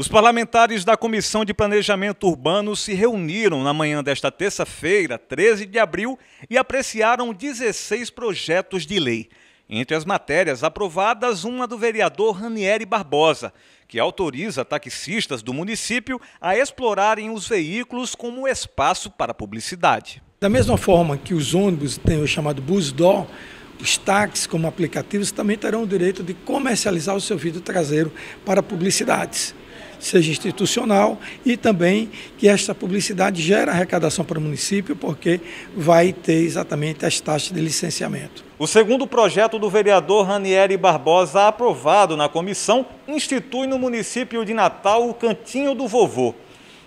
Os parlamentares da Comissão de Planejamento Urbano se reuniram na manhã desta terça-feira, 13 de abril, e apreciaram 16 projetos de lei. Entre as matérias aprovadas, uma do vereador Ranieri Barbosa, que autoriza taxistas do município a explorarem os veículos como espaço para publicidade. Da mesma forma que os ônibus têm o chamado busdó, os táxis como aplicativos também terão o direito de comercializar o seu vidro traseiro para publicidades seja institucional e também que esta publicidade gera arrecadação para o município, porque vai ter exatamente as taxas de licenciamento. O segundo projeto do vereador Ranieri Barbosa, aprovado na comissão, institui no município de Natal o Cantinho do Vovô.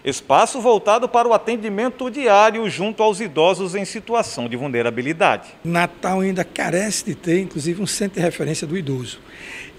Espaço voltado para o atendimento diário junto aos idosos em situação de vulnerabilidade. Natal ainda carece de ter, inclusive, um centro de referência do idoso.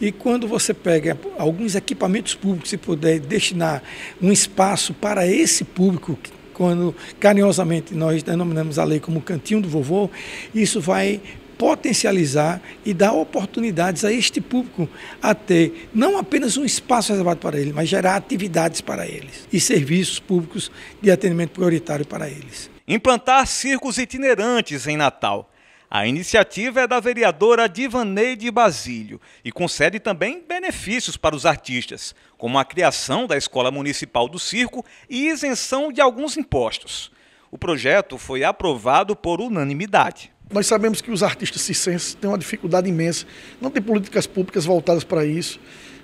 E quando você pega alguns equipamentos públicos e puder destinar um espaço para esse público, quando carinhosamente nós denominamos a lei como cantinho do vovô, isso vai potencializar e dar oportunidades a este público a ter não apenas um espaço reservado para ele, mas gerar atividades para eles e serviços públicos de atendimento prioritário para eles. Implantar circos itinerantes em Natal. A iniciativa é da vereadora Divaneide Basílio e concede também benefícios para os artistas, como a criação da Escola Municipal do Circo e isenção de alguns impostos. O projeto foi aprovado por unanimidade. Nós sabemos que os artistas circenses têm uma dificuldade imensa, não tem políticas públicas voltadas para isso.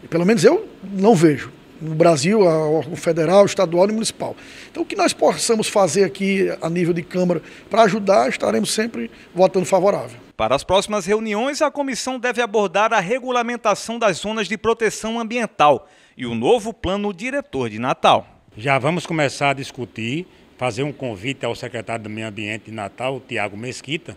Pelo menos eu não vejo. No Brasil, a órgão federal, estadual e municipal. Então, o que nós possamos fazer aqui a nível de Câmara para ajudar, estaremos sempre votando favorável. Para as próximas reuniões, a comissão deve abordar a regulamentação das zonas de proteção ambiental e o novo plano diretor de Natal. Já vamos começar a discutir fazer um convite ao secretário do Meio Ambiente de Natal, Tiago Mesquita,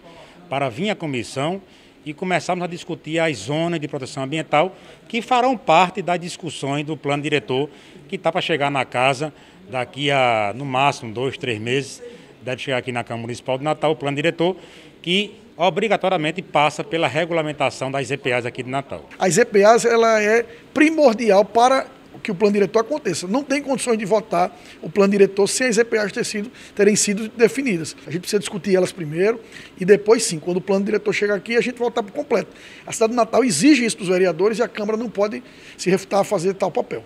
para vir à comissão e começarmos a discutir as zonas de proteção ambiental que farão parte das discussões do plano diretor que está para chegar na casa daqui a, no máximo, dois, três meses. Deve chegar aqui na Câmara Municipal de Natal o plano diretor que obrigatoriamente passa pela regulamentação das EPAs aqui de Natal. As EPAs ela é primordial para que o plano diretor aconteça. Não tem condições de votar o plano diretor sem as EPAs ter sido, terem sido definidas. A gente precisa discutir elas primeiro e depois sim, quando o plano diretor chegar aqui, a gente votar para o completo. A cidade do Natal exige isso dos vereadores e a Câmara não pode se refutar a fazer tal papel.